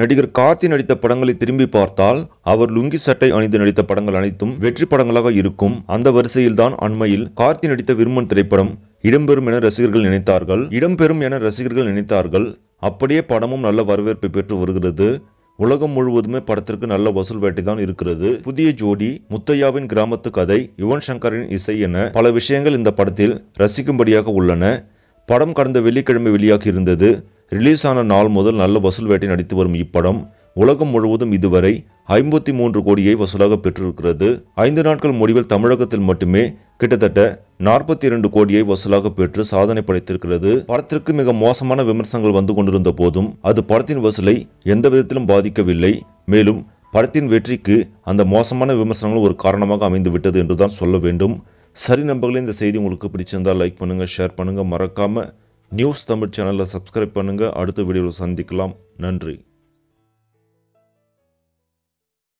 நடிகர் கார்த்தி நடித்த படங்களை திரும்பி பார்த்தால் அவர் லுங்கி சட்டை அணிந்து நடித்த படங்கள் அனைத்தும் வெற்றி படங்களாக இருக்கும் அந்த வரிசையில்தான் அண்மையில் கார்த்தி நடித்த விருமன் திரைப்படம் இடம்பெறும் என ரசிகர்கள் நினைத்தார்கள் இடம்பெறும் என ரசிகர்கள் நினைத்தார்கள் அப்படியே படமும் நல்ல வரவேற்பை பெற்று வருகிறது உலகம் முழுவதுமே படத்திற்கு நல்ல வசூல் வேட்டை தான் இருக்கிறது புதிய ஜோடி முத்தையாவின் கிராமத்து கதை யுவன் சங்கரின் இசை என பல விஷயங்கள் இந்த படத்தில் ரசிக்கும்படியாக உள்ளன படம் கடந்த வெள்ளிக்கிழமை வெளியாகி இருந்தது ரிலீஸ் ஆன நாள் முதல் நல்ல வசூல் வேட்டை நடித்து வரும் இப்படம் உலகம் முழுவதும் இதுவரை ஐம்பத்தி மூன்று கோடியை வசூலாக பெற்றிருக்கிறது ஐந்து நாட்கள் முடிவில் தமிழகத்தில் மட்டுமே கிட்டத்தட்ட நாற்பத்தி இரண்டு கோடியை வசூலாக பெற்று சாதனை படைத்திருக்கிறது படத்திற்கு மிக மோசமான விமர்சனங்கள் வந்து கொண்டிருந்த போதும் அது படத்தின் வசூலை எந்த விதத்திலும் பாதிக்கவில்லை மேலும் படத்தின் வெற்றிக்கு அந்த மோசமான விமர்சனங்கள் ஒரு காரணமாக அமைந்துவிட்டது என்றுதான் சொல்ல வேண்டும் சரி நம்பர்களே இந்த செய்தி உங்களுக்கு பிடிச்சிருந்தால் லைக் பண்ணுங்கள் ஷேர் பண்ணுங்கள் மறக்காமல் நியூஸ் தமிழ் சேனலில் சப்ஸ்கிரைப் பண்ணுங்கள் அடுத்த வீடியோவில் சந்திக்கலாம் நன்றி